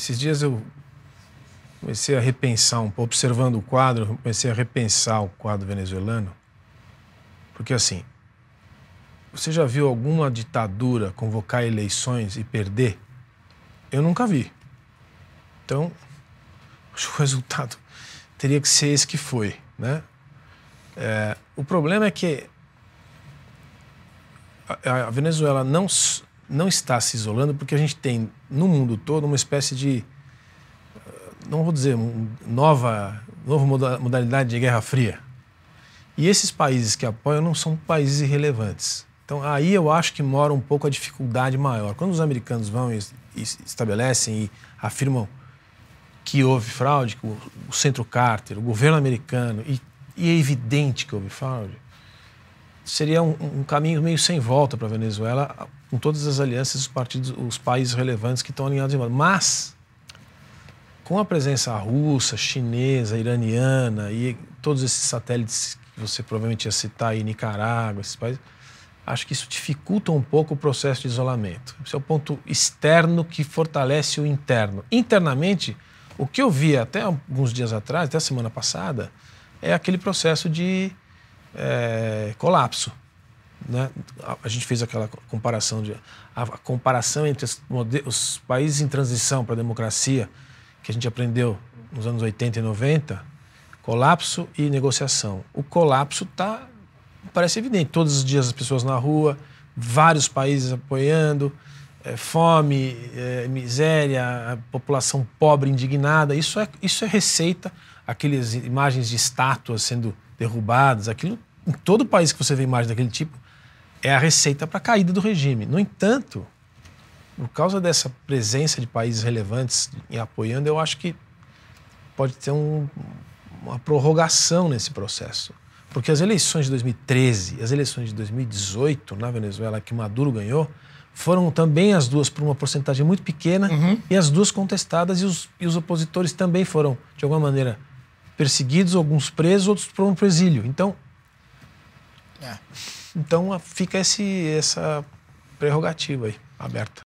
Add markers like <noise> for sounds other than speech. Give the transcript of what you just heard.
esses dias eu comecei a repensar um pouco, observando o quadro, comecei a repensar o quadro venezuelano. Porque assim, você já viu alguma ditadura convocar eleições e perder? Eu nunca vi. Então, <laughs> acho que o resultado teria que ser esse que foi, né? É, o problema é que a Venezuela não não está se isolando porque a gente tem no mundo todo uma espécie de eh, não vou dizer nova nova modalidade de guerra fria e esses países que apoiam não são países irrelevantes então aí eu acho que mora um pouco a dificuldade maior quando os americanos vão e, estabelecem e afirmam que houve fraude que o, o centro Carter o governo americano e, e é evidente que houve fraude seria um, um caminho meio sem volta para a Venezuela com todas as alianças, os partidos, os países relevantes que estão alinhados em volta. Mas, com a presença russa, chinesa, iraniana e todos esses satélites que você provavelmente ia citar aí, Nicarágua, esses países, acho que isso dificulta um pouco o processo de isolamento. Esse é o ponto externo que fortalece o interno. Internamente, o que eu vi até alguns dias atrás, até a semana passada, é aquele processo de é, colapso né? A, a gente fez aquela comparação de a, a comparação entre os, os países em transição para a democracia que a gente aprendeu nos anos 80 e 90, colapso e negociação. O colapso tá parece evidente, todos os dias as pessoas na rua, vários países apoiando, é, fome, é, miséria, população pobre indignada. Isso é, isso é receita, aquelas imagens de estátuas sendo derrubadas, aquilo em todo país que você vê imagem daquele tipo é a receita para a caída do regime. No entanto, por causa dessa presença de países relevantes em apoiando, eu acho que pode ter um, uma prorrogação nesse processo. Porque as eleições de 2013, as eleições de 2018 na Venezuela, que Maduro ganhou, foram também as duas por uma porcentagem muito pequena uhum. e as duas contestadas e os, e os opositores também foram, de alguma maneira, perseguidos, alguns presos, outros foram para o exílio. Então, é. Então fica esse, essa prerrogativa aí, aberta.